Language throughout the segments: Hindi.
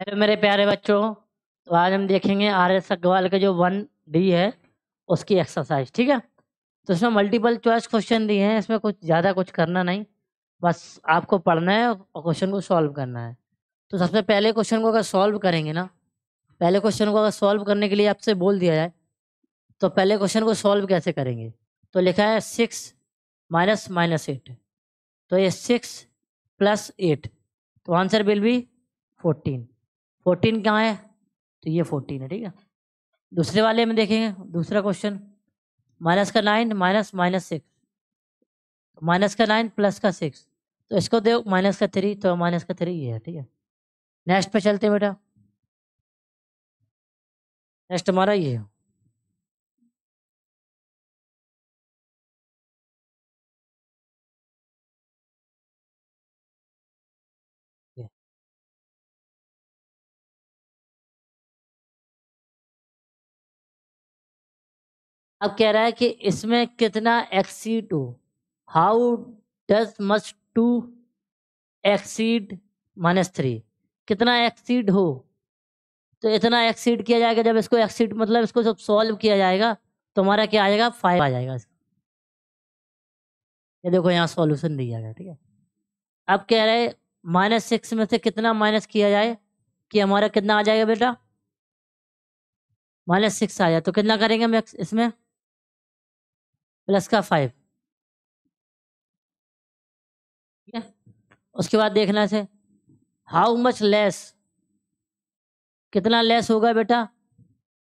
हेलो मेरे प्यारे बच्चों तो आज हम देखेंगे आर एस अग्रवाल के जो वन डी है उसकी एक्सरसाइज ठीक है तो इसमें मल्टीपल चॉइस क्वेश्चन दिए हैं इसमें कुछ ज़्यादा कुछ करना नहीं बस आपको पढ़ना है और क्वेश्चन को सॉल्व करना है तो सबसे पहले क्वेश्चन को अगर सॉल्व करेंगे ना पहले क्वेश्चन को अगर सॉल्व करने के लिए आपसे बोल दिया जाए तो पहले क्वेश्चन को सॉल्व कैसे करेंगे तो लिखा है सिक्स माइनस माइनस एट तो ये सिक्स प्लस एट तो answer will be fourteen fourteen कहाँ है तो ये फोर्टीन है ठीक है दूसरे वाले में देखेंगे दूसरा क्वेश्चन माइनस का nine minus minus six minus का नाइन प्लस का सिक्स तो इसको दे माइनस का थ्री तो माइनस का थ्री ये है ठीक है नेक्स्ट पे चलते हैं बेटा नेक्स्ट हमारा ये है अब कह रहा है कि इसमें कितना एक्सीड हो how does must to exceed minus three कितना एक्सीड हो तो इतना एक्सीड किया जाएगा जब इसको एक्सीड मतलब इसको जब सॉल्व किया जाएगा तो हमारा क्या आएगा फाइव आ जाएगा ये देखो यहाँ सॉल्यूशन दिया गया ठीक है अब कह रहे माइनस सिक्स में से कितना माइनस किया जाए कि हमारा कितना आ जाएगा बेटा माइनस सिक्स आ जाए तो कितना करेंगे हम इसमें प्लस का फाइव ठीक है उसके बाद देखना से हाउ मच लेस कितना लेस होगा बेटा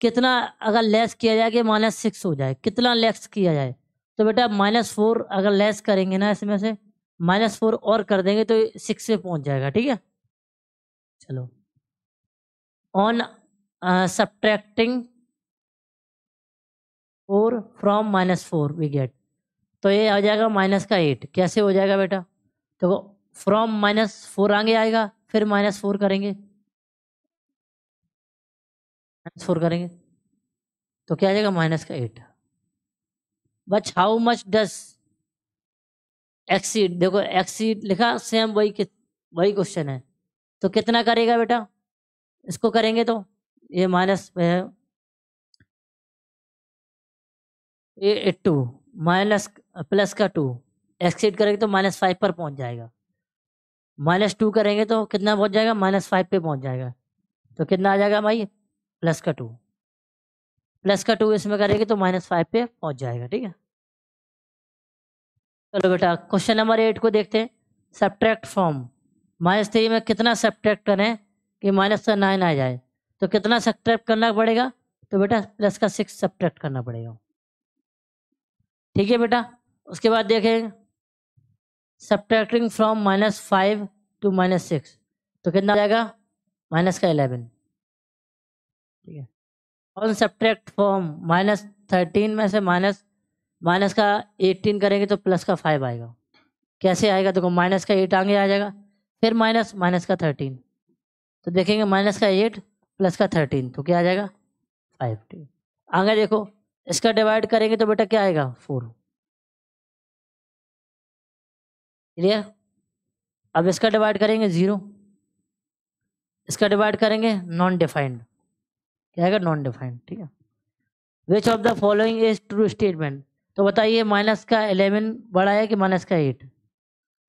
कितना अगर लेस किया जाए कि माइनस सिक्स हो जाए कितना लेस किया जाए तो बेटा माइनस फोर अगर लेस करेंगे ना इसमें से माइनस फोर और कर देंगे तो सिक्स पे पहुंच जाएगा ठीक है चलो ऑन सब्ट्रैक्टिंग uh, और from minus four we get तो ये आ जाएगा माइनस का एट कैसे हो जाएगा बेटा तो फ्रॉम माइनस फोर आगे आएगा फिर माइनस फोर करेंगे माइनस फोर करेंगे तो क्या आ जाएगा माइनस का एट बच हाउ मच डस एक्सीड देखो एक्सीड लिखा सेम वही वही क्वेश्चन है तो कितना करेगा बेटा इसको करेंगे तो ये minus A two minus plus का टू एक्सीड करेंगे तो माइनस फाइव पर पहुंच जाएगा माइनस टू करेंगे तो कितना पहुंच जाएगा माइनस फाइव पर पहुंच जाएगा तो कितना आ जाएगा भाई प्लस का टू प्लस का टू इसमें करेंगे तो माइनस फाइव पे पहुंच जाएगा ठीक है चलो बेटा क्वेश्चन नंबर एट को देखते हैं सब्ट्रैक्ट फॉर्म माइनस थ्री में कितना सब्ट्रैक्ट करें कि माइनस का नाइन आ जाए तो कितना सब्ट्रैक्ट करना पड़ेगा तो बेटा प्लस का सिक्स सब्ट्रैक्ट करना पड़ेगा ठीक है बेटा उसके बाद देखें subtracting from minus five to minus six तो कितना आ जाएगा माइनस का एलेवन ठीक है on subtract from minus thirteen में से माइनस माइनस का एटीन करेंगे तो प्लस का फाइव आएगा कैसे आएगा देखो तो माइनस का एट आगे आ जाएगा फिर माइनस माइनस का थर्टीन तो देखेंगे माइनस का एट प्लस का थर्टीन तो क्या आ जाएगा फाइव ठीक आगे देखो इसका डिवाइड करेंगे तो बेटा क्या आएगा फोर क्लियर अब इसका डिवाइड करेंगे ज़ीरो इसका डिवाइड करेंगे नॉन डिफाइंड क्या आएगा नॉन डिफाइंड ठीक है which of the following is true statement तो बताइए माइनस का एलेवन बड़ा है कि माइनस का एट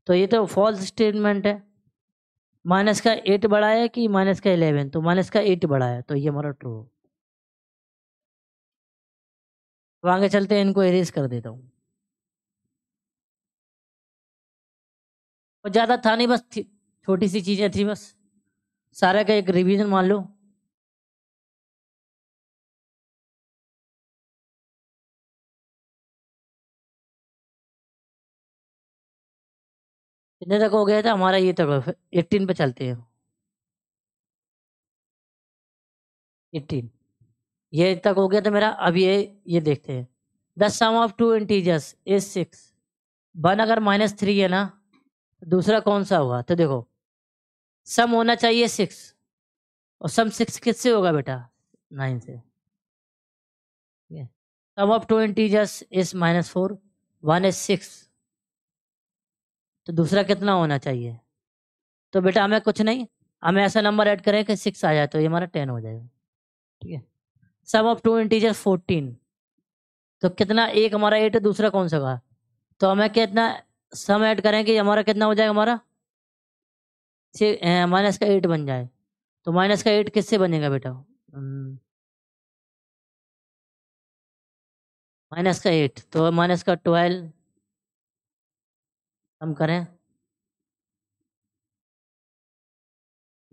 तो ये तो फॉल्स स्टेटमेंट है माइनस का एट बड़ा है कि माइनस का एलेवन तो माइनस का एट बड़ा है तो ये हमारा ट्रू अब आगे चलते हैं इनको इरेज कर देता हूँ ज़्यादा था नहीं बस छोटी सी चीज़ें थी बस सारे का एक रिवीजन मान लो कितने तक हो गया था हमारा ये तक एट्टीन पे चलते हैं एट्टीन ये तक हो गया तो मेरा अब ये ये देखते हैं the sum of two integers is six one अगर माइनस थ्री है ना दूसरा कौन सा होगा तो देखो सम होना चाहिए सिक्स और सम सिक्स किससे होगा बेटा नाइन से sum of two integers is minus four one is six तो दूसरा कितना होना चाहिए तो बेटा हमें कुछ नहीं हमें ऐसा नंबर ऐड करें कि सिक्स आ जाए तो ये हमारा टेन हो जाएगा ठीक है sum of two integer fourteen तो कितना एक हमारा एट है दूसरा कौन सा का तो हमें कितना सम ऐड करें कि हमारा कितना हो जाएगा हमारा माइनस का एट बन जाए तो माइनस का एट किससे बनेगा बेटा माइनस hmm. का एट तो माइनस का ट्वेल्व हम करें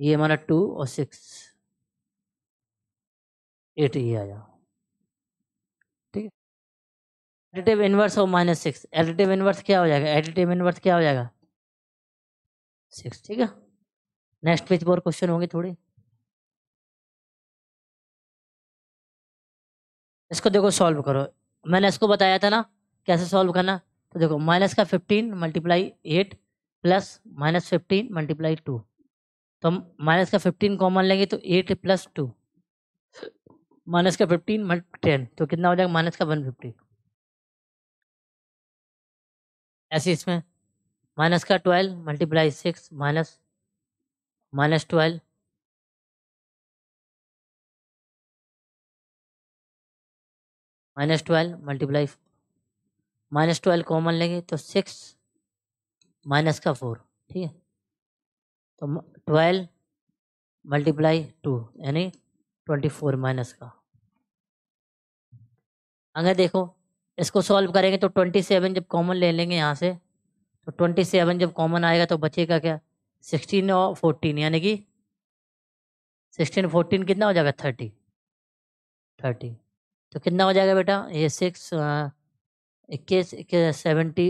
ये हमारा टू और सिक्स एट ये आ जाओ ठीक है एडिटिव इनवर्स हो माइनस सिक्स एडिटिव इनवर्स क्या हो जाएगा एडिटिव इनवर्स क्या हो जाएगा सिक्स ठीक है नेक्स्ट पेज पर क्वेश्चन होंगे थोड़ी इसको देखो सॉल्व करो मैंने इसको बताया था ना कैसे सॉल्व करना तो देखो माइनस का fifteen multiply eight plus minus fifteen multiply two तो हम माइनस का फिफ्टीन कॉमन लेंगे तो एट प्लस टू माइनस का फिफ्टीन मल्टी टेन तो कितना हो जाएगा माइनस का वन फिफ्टी ऐसे इसमें माइनस का twelve multiply six minus minus twelve minus twelve multiply minus twelve common लेंगे तो सिक्स माइनस का फोर ठीक है तो ट्वेल्व मल्टीप्लाई टू यानी ट्वेंटी फोर माइनस का आगे देखो इसको सॉल्व करेंगे तो ट्वेंटी सेवन जब कॉमन ले लेंगे यहाँ से तो ट्वेंटी सेवन जब कॉमन आएगा तो बचेगा क्या सिक्सटीन और फोर्टीन यानी कि सिक्सटीन फोर्टीन कितना हो जाएगा थर्टी थर्टी तो कितना हो जाएगा बेटा ये सिक्स इक्कीस इक्कीस सेवेंटी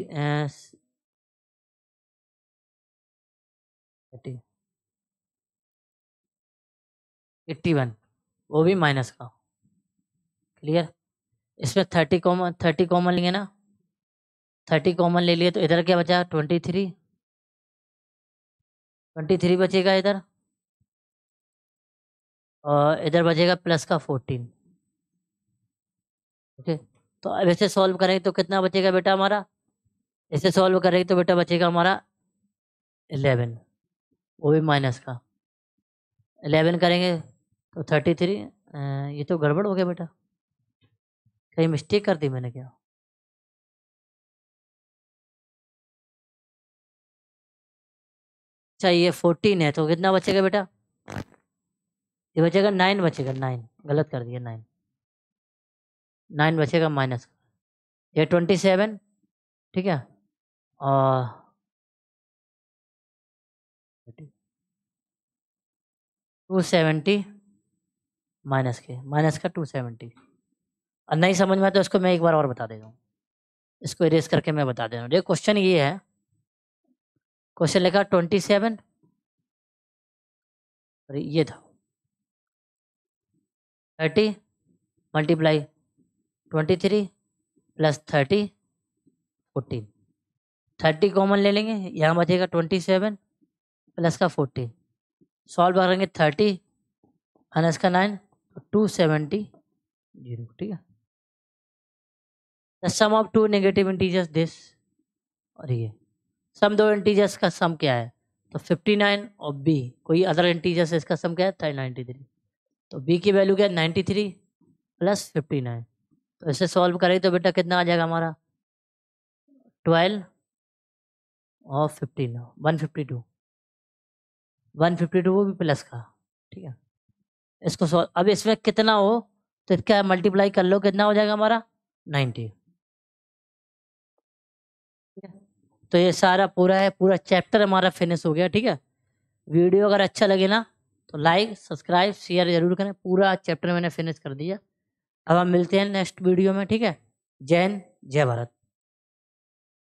थर्टी एट्टी वन वो भी माइनस का क्लियर इसमें थर्टी कॉमन थर्टी कॉमन लेंगे ना थर्टी कॉमन ले लिए तो इधर क्या बचा ट्वेंटी थ्री ट्वेंटी थ्री बचेगा इधर और इधर बचेगा प्लस का फोर्टीन ओके तो इसे सॉल्व करेंगे तो कितना बचेगा बेटा हमारा इसे सॉल्व करेंगे तो बेटा बचेगा हमारा इलेवन वो भी माइनस का इलेवन करेंगे तो थर्टी थ्री ये तो गड़बड़ हो गया बेटा कहीं मिस्टेक कर दी मैंने क्या अच्छा ये फोर्टीन है तो कितना बचेगा बेटा ये बचेगा नाइन बचेगा नाइन गलत कर दिया नाइन नाइन बचेगा माइनस ये ट्वेंटी सेवन ठीक है और टू सेवेंटी माइनस के माइनस का टू सेवेंटी और नहीं समझ में आता तो इसको मैं एक बार और बता दे हूँ इसको इरेज करके मैं बता दे रहा हूँ देखो क्वेश्चन ये है क्वेश्चन लिखा ट्वेंटी सेवन अरे ये था thirty multiply twenty three plus thirty fourteen thirty common ले लेंगे यहाँ बचेगा ट्वेंटी सेवन प्लस का फोर्टीन सॉल्व करेंगे थर्टी माइनस का नाइन टू सेवेंटी जीरो ठीक है the sum of two negative integers this और ये सम दो इंटीजर्स का सम क्या है तो फिफ्टी नाइन और बी कोई अदर इंटीजर्स इसका सम क्या है था नाइन्टी थ्री तो बी की वैल्यू क्या है ninety three plus fifty nine तो इसे सॉल्व करेंगे तो बेटा कितना आ जाएगा हमारा ट्वेल्व और fifteen one fifty two one fifty two वो भी प्लस का ठीक है इसको अब इसमें कितना हो तो इसका मल्टीप्लाई कर लो कितना हो जाएगा हमारा नाइन्टी तो ये सारा पूरा है पूरा चैप्टर हमारा फिनिश हो गया ठीक है वीडियो अगर अच्छा लगे ना तो लाइक सब्सक्राइब शेयर जरूर करें पूरा चैप्टर मैंने फिनिश कर दिया अब हम मिलते हैं नेक्स्ट वीडियो में ठीक है जय हिंद जय भारत